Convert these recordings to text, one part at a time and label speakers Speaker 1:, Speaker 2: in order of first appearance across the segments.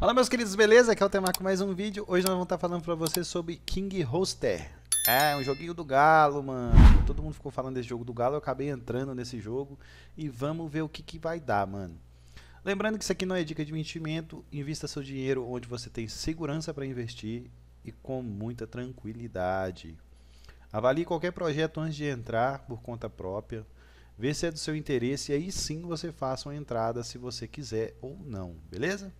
Speaker 1: Fala meus queridos, beleza? Aqui é o Temaco mais um vídeo. Hoje nós vamos estar tá falando pra vocês sobre King Hoster. É, um joguinho do galo, mano. Todo mundo ficou falando desse jogo do galo, eu acabei entrando nesse jogo. E vamos ver o que, que vai dar, mano. Lembrando que isso aqui não é dica de investimento. Invista seu dinheiro onde você tem segurança para investir e com muita tranquilidade. Avalie qualquer projeto antes de entrar por conta própria. Vê se é do seu interesse e aí sim você faça uma entrada se você quiser ou não, beleza?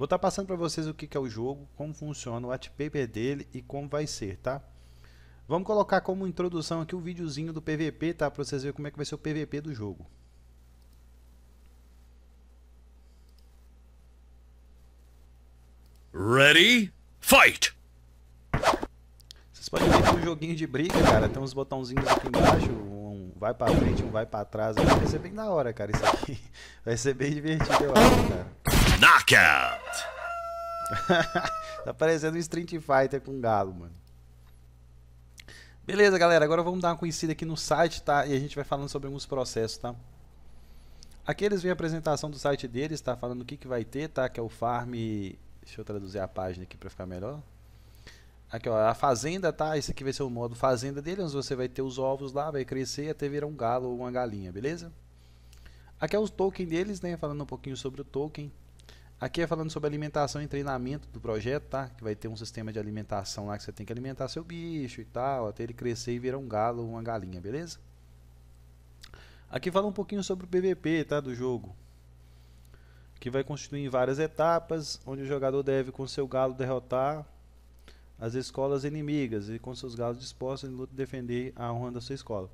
Speaker 1: Vou estar tá passando para vocês o que, que é o jogo, como funciona o paper dele e como vai ser, tá? Vamos colocar como introdução aqui o um videozinho do PVP, tá? Para vocês verem como é que vai ser o PVP do jogo. Ready? Fight! Vocês podem ver que é um joguinho de briga, cara, tem uns botãozinhos aqui embaixo, um vai pra frente, um vai pra trás. Vai ser bem da hora, cara, isso aqui. Vai ser bem divertido, eu acho, cara. Cat. tá parecendo um Street Fighter com galo, mano. Beleza, galera. Agora vamos dar uma conhecida aqui no site, tá? E a gente vai falando sobre alguns processos, tá? Aqui eles vêm a apresentação do site deles, tá? Falando o que, que vai ter, tá? Que é o Farm... Deixa eu traduzir a página aqui pra ficar melhor. Aqui, ó. A fazenda, tá? Esse aqui vai ser o modo fazenda dele, onde você vai ter os ovos lá, vai crescer até virar um galo ou uma galinha, beleza? Aqui é os token deles, né? Falando um pouquinho sobre o token. Aqui é falando sobre alimentação e treinamento do projeto, tá? Que vai ter um sistema de alimentação lá que você tem que alimentar seu bicho e tal, até ele crescer e virar um galo ou uma galinha, beleza? Aqui fala um pouquinho sobre o PVP, tá? Do jogo. Que vai constituir em várias etapas, onde o jogador deve com seu galo derrotar as escolas inimigas e com seus galos dispostos em luta defender a honra da sua escola.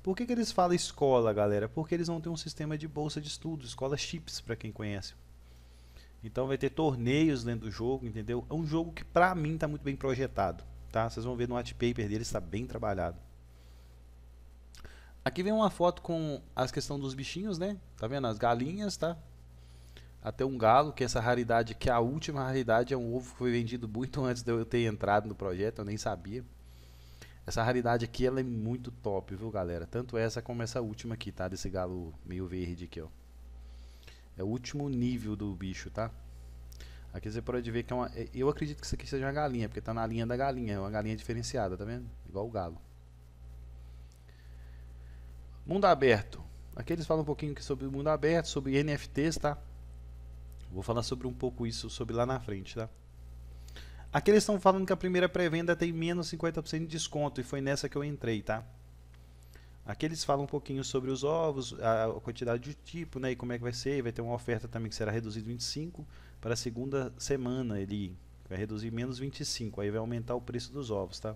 Speaker 1: Por que, que eles falam escola, galera? Porque eles vão ter um sistema de bolsa de estudos, escola chips, para quem conhece. Então vai ter torneios dentro do jogo, entendeu? É um jogo que pra mim tá muito bem projetado, tá? Vocês vão ver no white paper dele, está bem trabalhado. Aqui vem uma foto com as questão dos bichinhos, né? Tá vendo? As galinhas, tá? Até um galo, que é essa raridade, que é a última raridade é um ovo que foi vendido muito antes de eu ter entrado no projeto, eu nem sabia. Essa raridade aqui, ela é muito top, viu, galera? Tanto essa como essa última aqui, tá? Desse galo meio verde aqui, ó. É o último nível do bicho, tá? Aqui você pode ver que é uma... É, eu acredito que isso aqui seja uma galinha, porque está na linha da galinha. É uma galinha diferenciada, tá vendo? Igual o galo. Mundo aberto. Aqui eles falam um pouquinho sobre o mundo aberto, sobre NFTs, tá? Vou falar sobre um pouco isso sobre lá na frente, tá? Aqui eles estão falando que a primeira pré-venda tem menos 50% de desconto e foi nessa que eu entrei, tá? Aqui eles falam um pouquinho sobre os ovos, a, quantidade de tipo, né, e como é que vai ser. vai ter uma oferta também que será reduzida 25 para a segunda semana. Ele vai reduzir menos 25, aí vai aumentar o preço dos ovos, tá?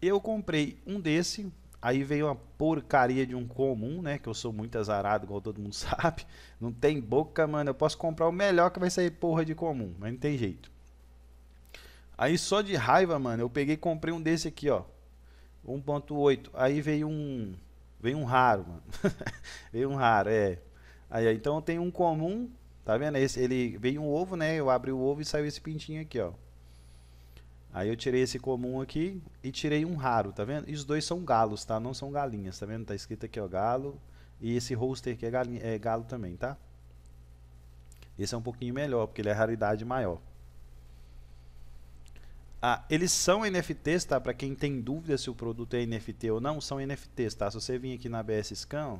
Speaker 1: Eu comprei um desse, aí veio uma porcaria de um comum, né, que eu sou muito azarado, igual todo mundo sabe. Não tem boca, mano. Eu posso comprar o melhor que vai sair porra de comum, mas não tem jeito. Aí só de raiva, mano, eu peguei e comprei um desse aqui, ó. 1.8. Aí veio um. Veio um raro, mano. veio um raro, é. Aí, então tem um comum, tá vendo? Esse, ele veio um ovo, né? Eu abri o ovo e saiu esse pintinho aqui, ó. Aí eu tirei esse comum aqui e tirei um raro, tá vendo? E os dois são galos, tá? Não são galinhas, tá vendo? Tá escrito aqui, ó, galo. E esse roster aqui é, galinha, é galo também, tá? Esse é um pouquinho melhor, porque ele é raridade maior. Ah, eles são NFTs, tá? Para quem tem dúvida se o produto é NFT ou não, são NFTs, tá? Se você vir aqui na BS Scan,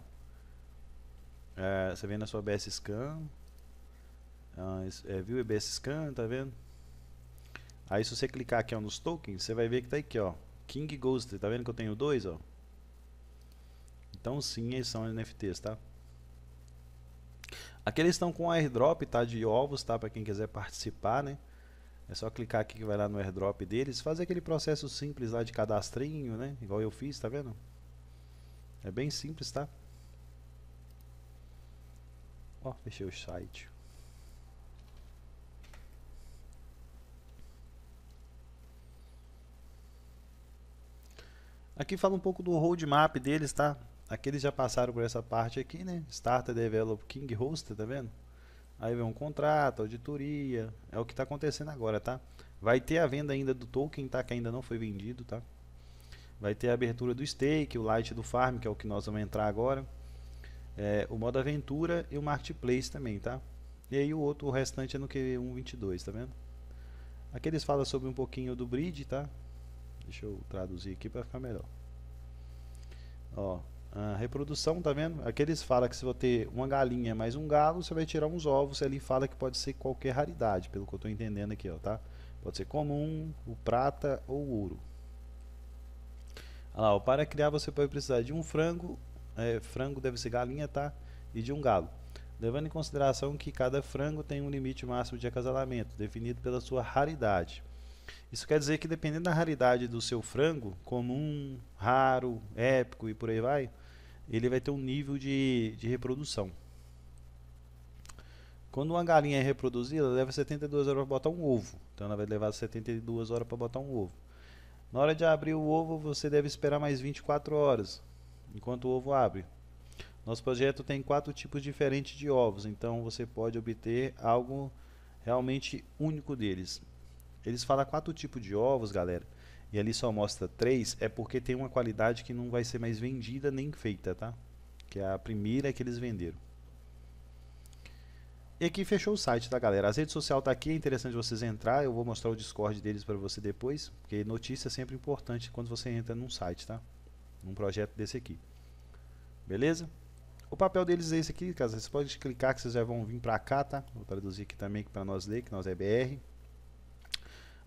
Speaker 1: é, você vem na sua BS Scan, ah, é, viu a é BS Scan, tá vendo? Aí se você clicar aqui ó, nos tokens, você vai ver que tá aqui, ó, King Ghost, tá vendo que eu tenho dois, ó? Então sim, eles são NFTs, tá? Aqui eles estão com airdrop, tá? De ovos, tá? Para quem quiser participar, né? É só clicar aqui que vai lá no airdrop deles, fazer aquele processo simples lá de cadastrinho, né? Igual eu fiz, tá vendo? É bem simples, tá? Ó, fechei o site. Aqui fala um pouco do roadmap deles, tá? Aqui eles já passaram por essa parte aqui, né? Starter Develop King Hoster, tá vendo? Aí vem um contrato, auditoria. É o que está acontecendo agora, tá? Vai ter a venda ainda do token, tá? Que ainda não foi vendido, tá? Vai ter a abertura do stake, o light do farm, que é o que nós vamos entrar agora. É, o modo aventura e o marketplace também, tá? E aí o outro, o restante é no q 1.22, tá vendo? Aqui eles falam sobre um pouquinho do bridge, tá? Deixa eu traduzir aqui para ficar melhor. Ó, a reprodução, tá vendo? Aqui eles falam que se você ter uma galinha mais um galo, você vai tirar uns ovos. Ali fala que pode ser qualquer raridade, pelo que eu estou entendendo aqui, ó, tá? Pode ser comum, o prata ou o ouro. Olha lá, ó, para criar você pode precisar de um frango, é, frango deve ser galinha, tá? E de um galo. Levando em consideração que cada frango tem um limite máximo de acasalamento, definido pela sua raridade. Isso quer dizer que dependendo da raridade do seu frango, comum, raro, épico e por aí vai, ele vai ter um nível de, de reprodução. Quando uma galinha é reproduzida, leva 72 horas para botar um ovo. Então ela vai levar 72 horas para botar um ovo. Na hora de abrir o ovo, você deve esperar mais 24 horas, enquanto o ovo abre. Nosso projeto tem quatro tipos diferentes de ovos, então você pode obter algo realmente único deles. Eles falam quatro tipos de ovos, galera e ali só mostra 3, é porque tem uma qualidade que não vai ser mais vendida nem feita, tá? Que é a primeira que eles venderam. E aqui fechou o site, tá galera? As redes sociais tá aqui, é interessante vocês entrar, eu vou mostrar o Discord deles para você depois, porque notícia é sempre importante quando você entra num site, tá? Num projeto desse aqui. Beleza? O papel deles é esse aqui, cara. Vocês podem clicar que vocês já vão vir para cá, tá? Vou traduzir aqui também para nós ler, que nós é BR.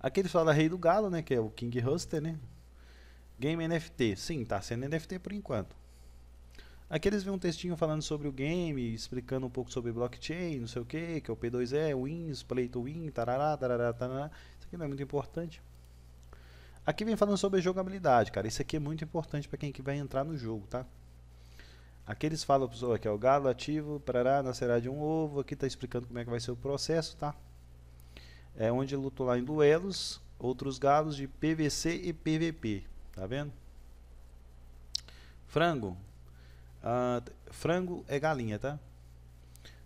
Speaker 1: Aqui eles falam Rei do Galo, né? Que é o King Huster, né? Game NFT. Sim, tá sendo NFT por enquanto. Aqui eles vêm um textinho falando sobre o game, explicando um pouco sobre blockchain, não sei o que, que é o P2E, Wins, Play to Win, tarará, tarará, tarará. Isso aqui não é muito importante. Aqui vem falando sobre jogabilidade, cara. Isso aqui é muito importante para quem que vai entrar no jogo, tá? Aqui eles falam, pessoal, que é o galo ativo, parará, nascerá de um ovo. Aqui tá explicando como é que vai ser o processo, tá? é, onde lutou lá em duelos, outros galos de PVC e PVP. Tá vendo? Frango. Ah, frango é galinha, tá?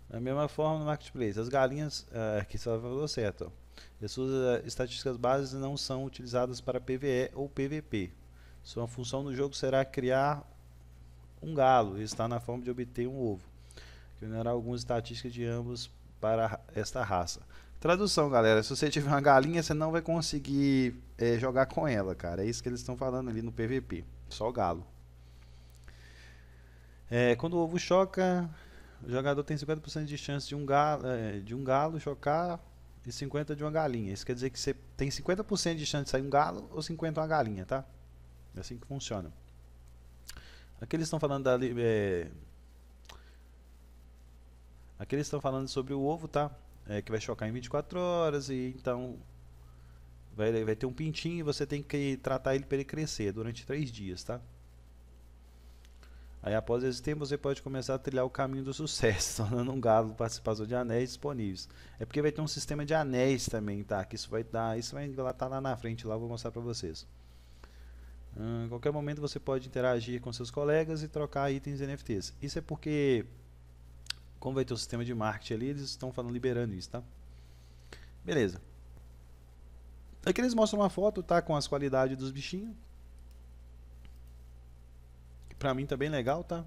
Speaker 1: Da mesma forma no marketplace. As galinhas, ah, aqui só falou certo. As suas ah, estatísticas básicas não são utilizadas para PVE ou PVP. Sua função no jogo será criar um galo e está na forma de obter um ovo. Que é algumas estatísticas de ambos para esta raça. Tradução, galera. Se você tiver uma galinha, você não vai conseguir é, jogar com ela, cara. É isso que eles estão falando ali no PVP. Só galo. É, quando o ovo choca, o jogador tem 50% de chance de um, galo, é, de um galo chocar e 50% de uma galinha. Isso quer dizer que você tem 50% de chance de sair um galo ou 50% uma galinha, tá? É assim que funciona. Aqui eles estão falando da. É... Aqui eles estão falando sobre o ovo, tá? é, que vai chocar em 24 horas e então vai, vai ter um pintinho e você tem que tratar ele para ele crescer durante 3 dias, tá? Aí após esse tempo você pode começar a trilhar o caminho do sucesso, tornando um galo participador de anéis disponíveis. É porque vai ter um sistema de anéis também, tá? Que isso vai dar, isso vai estar tá lá na frente, lá eu vou mostrar para vocês. Hum, qualquer momento você pode interagir com seus colegas e trocar itens NFTs. Isso é porque como vai ter o sistema de marketing ali, eles estão falando, liberando isso, tá? Beleza. Aqui eles mostram uma foto, tá? Com as qualidades dos bichinhos. pra mim tá bem legal, tá?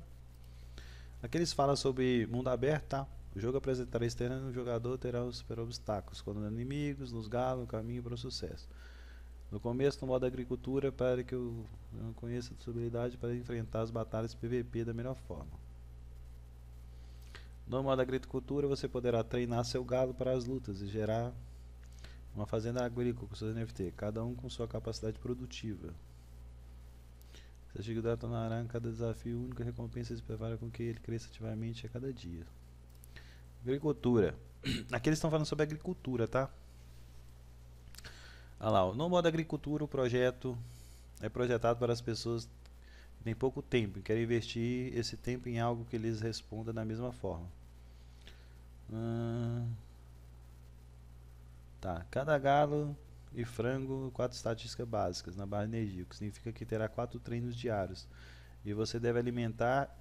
Speaker 1: Aqui eles falam sobre mundo aberto, tá? O jogo apresentará esse o jogador terá os super obstáculos, quando inimigos, nos galos, o caminho para o sucesso. No começo, no modo agricultura, para que eu conheça a habilidade para enfrentar as batalhas PVP da melhor forma. No modo agricultura, você poderá treinar seu gado para as lutas e gerar uma fazenda agrícola com seus NFT, cada um com sua capacidade produtiva. Essa o na aranha, cada desafio única recompensa se prepara com que ele cresça ativamente a cada dia. Agricultura. Aqui eles estão falando sobre agricultura, tá? Olha lá, no modo agricultura o projeto é projetado para as pessoas tem pouco tempo e querem investir esse tempo em algo que lhes responda da mesma forma. Hum, tá, cada galo e frango, quatro estatísticas básicas na barra de energia, o que significa que terá quatro treinos diários. E você deve alimentar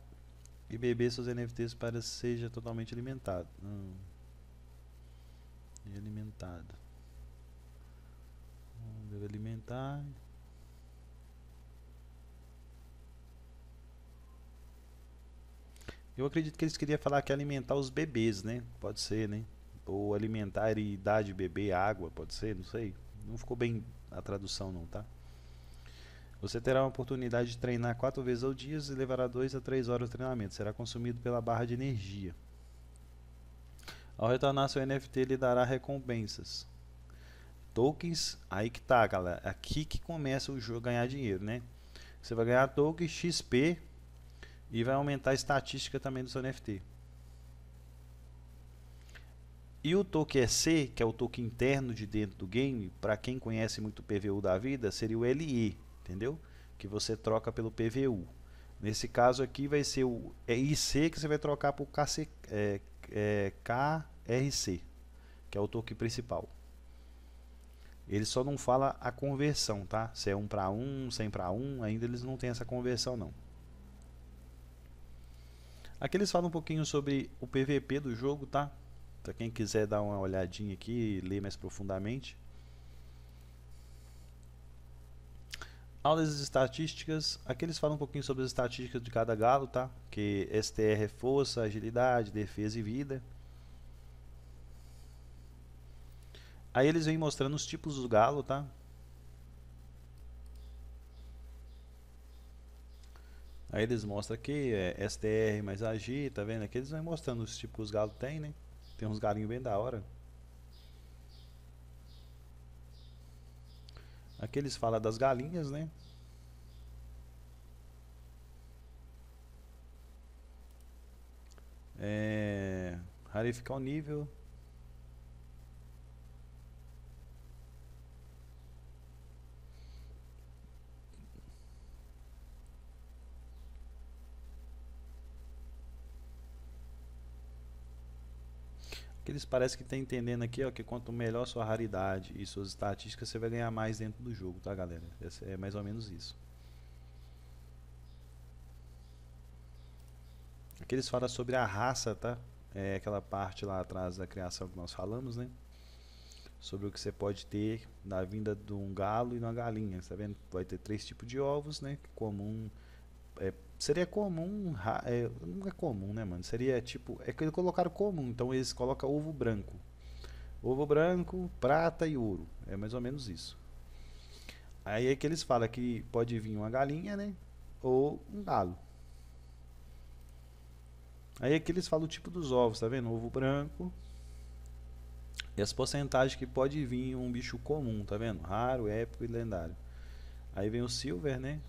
Speaker 1: e beber seus NFTs para que seja totalmente alimentado. Hum. E alimentado. Hum, deve alimentar Eu acredito que eles queriam falar que alimentar os bebês, né? Pode ser, né? Ou alimentar e dar de beber água, pode ser, não sei. Não ficou bem a tradução, não, tá? Você terá a oportunidade de treinar quatro vezes ao dia e levará dois a três horas de treinamento. Será consumido pela barra de energia. Ao retornar seu NFT, ele dará recompensas. Tokens, aí que tá, galera. Aqui que começa o jogo ganhar dinheiro, né? Você vai ganhar tokens XP e vai aumentar a estatística também do seu NFT. E o token EC, que é o token interno de dentro do game, para quem conhece muito o PVU da vida, seria o LE, entendeu? Que você troca pelo PVU. Nesse caso aqui vai ser o IC que você vai trocar por KC, é, é, KRC, que é o token principal. Ele só não fala a conversão, tá? Se é 1 para 1, 100 para 1, ainda eles não têm essa conversão não. Aqui eles falam um pouquinho sobre o PVP do jogo, tá? Pra quem quiser dar uma olhadinha aqui e ler mais profundamente. Aulas de estatísticas, aqui eles falam um pouquinho sobre as estatísticas de cada galo, tá? Que STR é força, agilidade, defesa e vida. Aí eles vêm mostrando os tipos do galo, tá? Aí eles mostram aqui, é STR mais AGI, tá vendo? Aqui eles vão mostrando os tipos que os galos tem, né? Tem uns galinhos bem da hora. Aqui eles falam das galinhas, né? É, rarificar o nível, que eles parecem que estão entendendo aqui, ó, que quanto melhor sua raridade e suas estatísticas, você vai ganhar mais dentro do jogo, tá galera? é mais ou menos isso. Aqui eles falam sobre a raça, tá? É aquela parte lá atrás da criação que nós falamos, né? Sobre o que você pode ter na vinda de um galo e de uma galinha, tá vendo? Vai ter três tipos de ovos, né? Comum é Seria comum. É, não é comum, né, mano? Seria tipo. É que eles colocaram comum, então eles colocam ovo branco. Ovo branco, prata e ouro. É mais ou menos isso. Aí é que eles falam que pode vir uma galinha, né? Ou um galo. Aí é que eles falam o tipo dos ovos, tá vendo? Ovo branco. E as porcentagens que pode vir um bicho comum, tá vendo? Raro, épico e lendário. Aí vem o silver, né?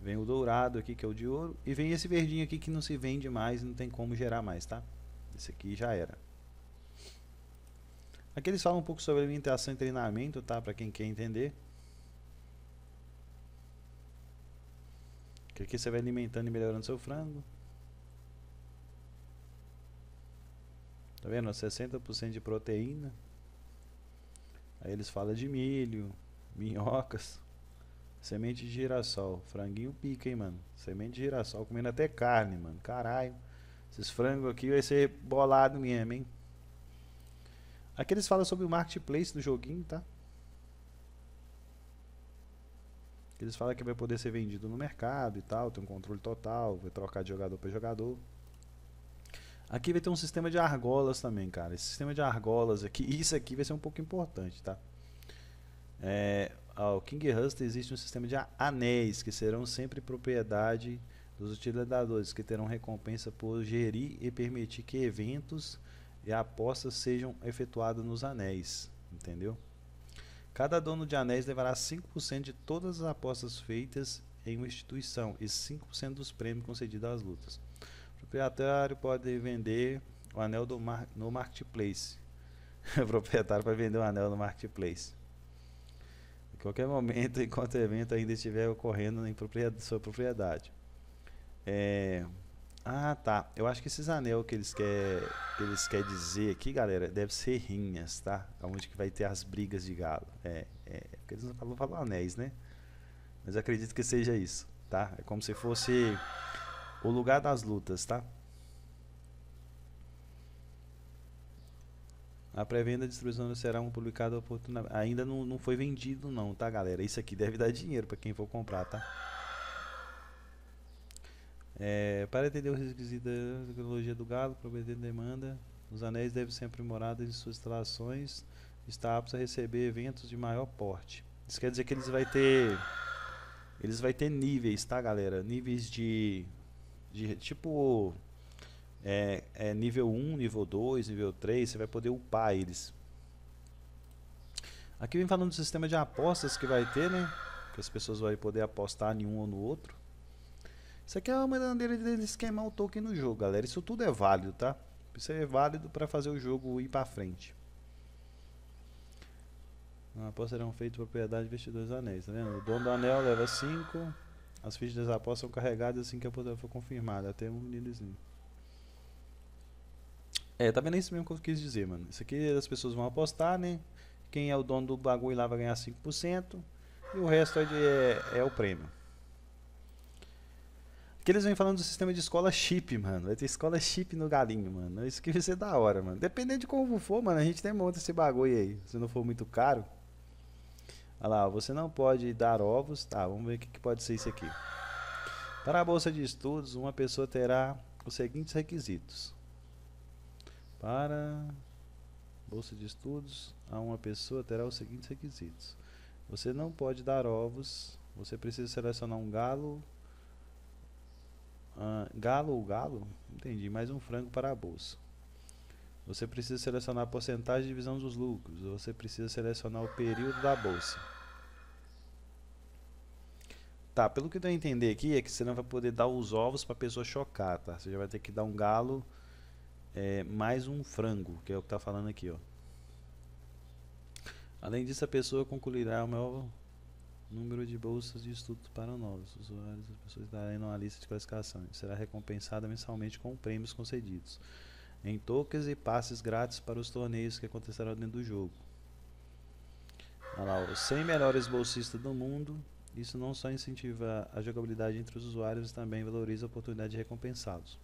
Speaker 1: Vem o dourado aqui, que é o de ouro. E vem esse verdinho aqui que não se vende mais, não tem como gerar mais, tá? Esse aqui já era. Aqui eles falam um pouco sobre alimentação e treinamento, tá? Para quem quer entender. aqui você vai alimentando e melhorando seu frango. Tá vendo? 60% de proteína. Aí eles falam de milho, minhocas. Semente de girassol. Franguinho pica, hein, mano. Semente de girassol. Comendo até carne, mano. Caralho. Esses frangos aqui vai ser bolado mesmo, hein. Aqui eles falam sobre o marketplace do joguinho, tá? Eles falam que vai poder ser vendido no mercado e tal, tem um controle total, vai trocar de jogador para jogador. Aqui vai ter um sistema de argolas também, cara. Esse sistema de argolas aqui, isso aqui vai ser um pouco importante, tá? É, ao ah, King Hustle existe um sistema de anéis que serão sempre propriedade dos utilizadores, que terão recompensa por gerir e permitir que eventos e apostas sejam efetuadas nos anéis, entendeu? Cada dono de anéis levará 5% de todas as apostas feitas em uma instituição e 5% dos prêmios concedidos às lutas. O proprietário pode vender o anel mar no marketplace. o proprietário pode vender o anel no marketplace em qualquer momento, enquanto o evento ainda estiver ocorrendo em propriedade, sua propriedade. É, ah, tá. Eu acho que esses anel que eles quer que eles quer dizer aqui, galera, deve ser rinhas, tá? Onde que vai ter as brigas de galo. É, é porque eles não falam, falam anéis, né? Mas acredito que seja isso, tá? É como se fosse o lugar das lutas, tá? A pré-venda de distribuição será um publicado oportunamente. Ainda não, não foi vendido, não, tá, galera? Isso aqui deve dar dinheiro para quem for comprar, tá? É, para entender o requisito da tecnologia do gado, prometer demanda, os anéis devem ser aprimorados em suas instalações, está apto a receber eventos de maior porte. Isso quer dizer que eles vai ter eles vai ter níveis, tá, galera? Níveis de de tipo é, é nível 1, nível 2, nível 3, você vai poder upar eles. Aqui vem falando do sistema de apostas que vai ter, né? Que as pessoas vão poder apostar em um ou no outro. Isso aqui é uma maneira deles queimar o token no jogo, galera. Isso tudo é válido, tá? Isso é válido para fazer o jogo ir para frente. Uma aposta serão feitas propriedade de investidores anéis, tá vendo? O dono do anel leva 5. As fichas das apostas são carregadas assim que a aposta for confirmada. Até um meninozinho. É, tá vendo isso mesmo que eu quis dizer, mano. Isso aqui as pessoas vão apostar, né? Quem é o dono do bagulho lá vai ganhar 5%. E o resto é, de, é, é o prêmio. Aqui eles vêm falando do sistema de escola chip, mano. Vai ter escola chip no galinho, mano. Isso que vai ser da hora, mano. Dependendo de como for, mano, a gente tem monta esse bagulho aí. Se não for muito caro. Olha lá, você não pode dar ovos. Tá, vamos ver o que, que pode ser isso aqui. Para a bolsa de estudos, uma pessoa terá os seguintes requisitos: para bolsa de estudos, a uma pessoa terá os seguintes requisitos: você não pode dar ovos, você precisa selecionar um galo, uh, galo ou galo, entendi, mais um frango para a bolsa. Você precisa selecionar a porcentagem de divisão dos lucros, você precisa selecionar o período da bolsa. Tá, pelo que eu entender aqui é que você não vai poder dar os ovos para a pessoa chocar, tá? Você já vai ter que dar um galo é, mais um frango, que é o que está falando aqui. Ó. Além disso, a pessoa concluirá o maior número de bolsas de estudo para novos usuários. As pessoas estarão uma lista de classificação e será recompensada mensalmente com prêmios concedidos em tokens e passes grátis para os torneios que acontecerão dentro do jogo. Olha lá, os 100 melhores bolsistas do mundo. Isso não só incentiva a jogabilidade entre os usuários, mas também valoriza a oportunidade de recompensá-los.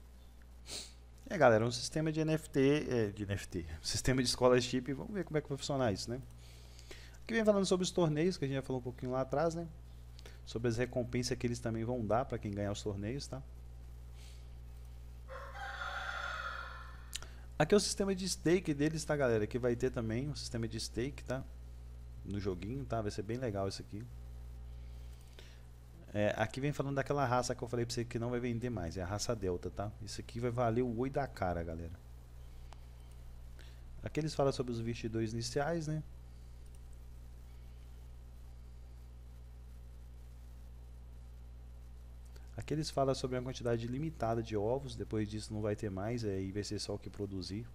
Speaker 1: É, galera, um sistema de NFT, é, de NFT, um sistema de scholarship, vamos ver como é que vai funcionar isso, né? Aqui vem falando sobre os torneios, que a gente já falou um pouquinho lá atrás, né? Sobre as recompensas que eles também vão dar para quem ganhar os torneios, tá? Aqui é o sistema de stake deles, tá, galera? Que vai ter também um sistema de stake, tá? No joguinho, tá? Vai ser bem legal isso aqui. É, aqui vem falando daquela raça que eu falei pra você que não vai vender mais. É a raça Delta, tá? Isso aqui vai valer o oi da cara, galera. Aqui eles falam sobre os 22 iniciais, né? Aqui eles falam sobre uma quantidade limitada de ovos, depois disso não vai ter mais, aí é, vai ser só o que produzir.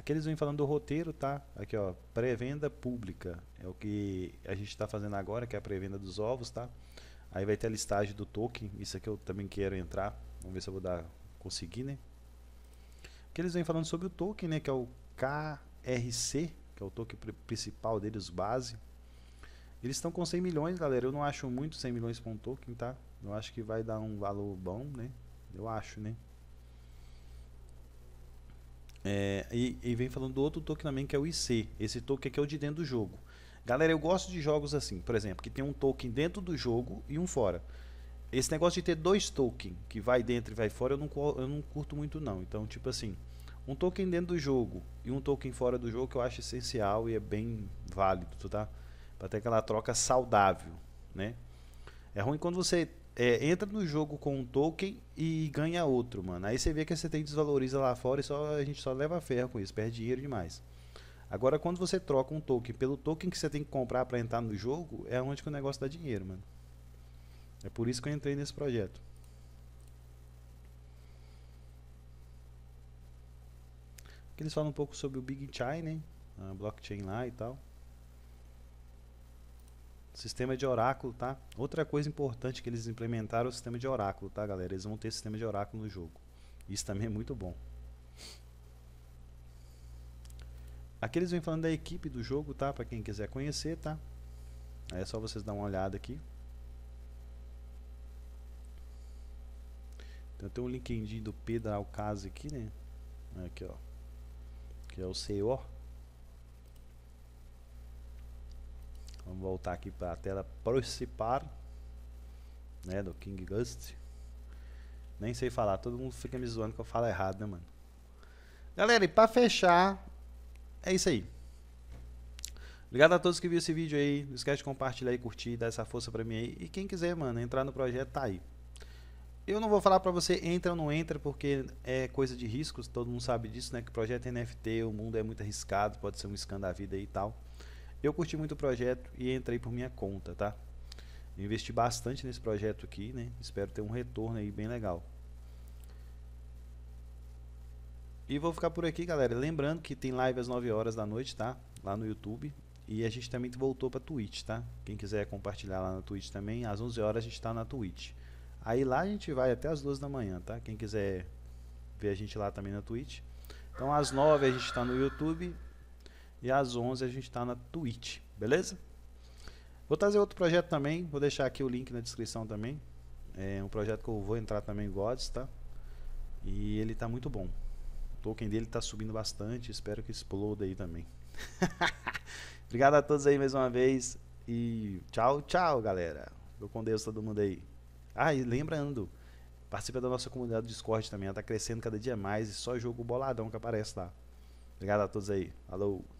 Speaker 1: Aqui eles vêm falando do roteiro, tá? Aqui, ó, pré-venda pública. É o que a gente está fazendo agora, que é a pré-venda dos ovos, tá? Aí vai ter a listagem do token. Isso aqui eu também quero entrar. Vamos ver se eu vou dar, conseguir, né? Aqui eles vêm falando sobre o token, né? Que é o KRC, que é o token principal deles, base. Eles estão com 100 milhões, galera. Eu não acho muito 100 milhões para um token, tá? Eu acho que vai dar um valor bom, né? Eu acho, né? É, e, e, vem falando do outro token que é o IC. Esse token aqui é o de dentro do jogo. Galera, eu gosto de jogos assim, por exemplo, que tem um token dentro do jogo e um fora. Esse negócio de ter dois tokens, que vai dentro e vai fora, eu não, eu não curto muito não. Então, tipo assim, um token dentro do jogo e um token fora do jogo que eu acho essencial e é bem válido, tá? Para ter aquela troca saudável, né? É ruim quando você é, entra no jogo com um token e ganha outro, mano. Aí você vê que você tem desvaloriza lá fora e só, a gente só leva ferro com isso, perde dinheiro demais. Agora, quando você troca um token pelo token que você tem que comprar para entrar no jogo, é onde que o negócio dá dinheiro, mano. É por isso que eu entrei nesse projeto. Aqui eles falam um pouco sobre o Big China, né? A blockchain lá e tal. Sistema de oráculo, tá? Outra coisa importante que eles implementaram é o sistema de oráculo, tá, galera? Eles vão ter sistema de oráculo no jogo. Isso também é muito bom. Aqui eles vêm falando da equipe do jogo, tá? Pra quem quiser conhecer, tá? Aí é só vocês dar uma olhada aqui. Então tem um LinkedIn do Pedro Alcaz aqui, né? Aqui, ó. Que é o CEO. Vamos voltar aqui para a tela principal né, do King Gust. Nem sei falar, todo mundo fica me zoando que eu falo errado, né, mano? Galera, e para fechar, é isso aí. Obrigado a todos que viram esse vídeo aí. Não esquece de compartilhar e curtir, dar essa força para mim aí. E quem quiser, mano, entrar no projeto, tá aí. Eu não vou falar para você entra ou não entra, porque é coisa de riscos, todo mundo sabe disso, né? Que projeto é NFT, o mundo é muito arriscado, pode ser um scan da vida aí e tal. Eu curti muito o projeto e entrei por minha conta, tá? investi bastante nesse projeto aqui, né? Espero ter um retorno aí bem legal. E vou ficar por aqui, galera. Lembrando que tem live às 9 horas da noite, tá? Lá no YouTube. E a gente também voltou para Twitch, tá? Quem quiser compartilhar lá na Twitch também, às 11 horas a gente está na Twitch. Aí lá a gente vai até as 2 da manhã, tá? Quem quiser ver a gente lá também na Twitch. Então às 9 a gente está no YouTube e às 11 a gente está na Twitch, beleza? Vou trazer outro projeto também, vou deixar aqui o link na descrição também. É um projeto que eu vou entrar também em Gods, tá? E ele tá muito bom. O token dele tá subindo bastante, espero que exploda aí também. Obrigado a todos aí mais uma vez e tchau, tchau, galera. Fico com Deus todo mundo aí. Ah, e lembrando, participa da nossa comunidade do Discord também, ela tá crescendo cada dia mais e só jogo boladão que aparece lá. Obrigado a todos aí. Falou.